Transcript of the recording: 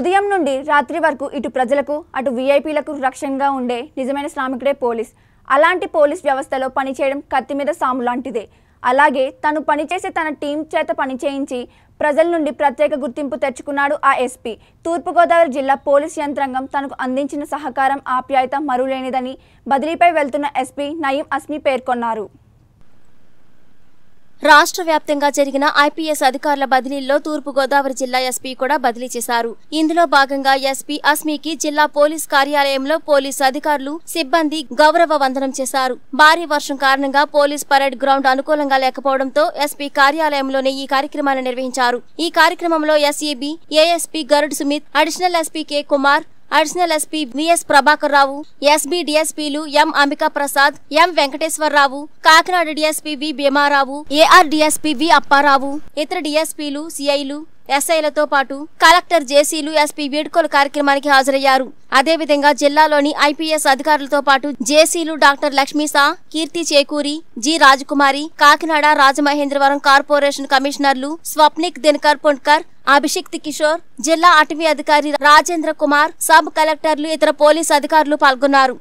ఉదయం నుండి రాత్రి వరకు ఇటు ప్రజలకు అటు వీఐపీలకు రక్షణగా ఉండే నిజమైన శ్రామికుడే పోలీస్ అలాంటి పోలీస్ వ్యవస్థలో పనిచేయడం కత్తి మీద సాము లాంటిదే అలాగే తను పనిచేసే తన టీం చేత పనిచేయించి ప్రజల నుండి ప్రత్యేక గుర్తింపు తెచ్చుకున్నాడు ఆ ఎస్పీ తూర్పుగోదావరి జిల్లా పోలీస్ యంత్రాంగం తనకు అందించిన సహకారం ఆప్యాయత మరులేనిదని బదిలీపై వెళ్తున్న ఎస్పీ నయీం అస్మి పేర్కొన్నారు రాష్ట్ర వ్యాప్తంగా జరిగిన ఐపీఎస్ అధికారుల బదిలీల్లో తూర్పుగోదావరి జిల్లా ఎస్పీ కూడా బదిలీ చేశారు ఇందులో భాగంగా ఎస్పీ అస్మికి జిల్లా పోలీస్ కార్యాలయంలో పోలీస్ అధికారులు సిబ్బంది గౌరవ వందనం చేశారు భారీ వర్షం కారణంగా పోలీస్ పరేడ్ గ్రౌండ్ అనుకూలంగా లేకపోవడంతో ఎస్పీ కార్యాలయంలోనే ఈ కార్యక్రమాన్ని నిర్వహించారు ఈ కార్యక్రమంలో SEB ASP Garud Sumit additional SP K Kumar additional SP VS Prabhakar Rao SB డిఎస్పీలు M Ambika Prasad M Venkateswararao Kakinada DSP V Bhimarao AR DSP V Apparao ఇతర డిఎస్పీలు సిఐలు ఎస్ఐలతో పాటు కలెక్టర్ జేసీలు ఎస్పీ వీడ్కోలు కార్యక్రమానికి హాజరయ్యారు అదేవిధంగా జిల్లాలోని ఐపీఎస్ అధికారులతో పాటు జేసీలు doctor Lakshmisha Keerthi Chekuri G Rajakumari Kakinada Rajamahendravaram corporation కమిషనర్లు స్వప్నిక్ దినకర్ పొండ్కర్ అభిషిక్తి కిషోర్ జిల్లా అటవీ అధికారి రాజేంద్ర కుమార్ సబ్ కలెక్టర్లు ఇతర పోలీసు అధికారులు పాల్గొన్నారు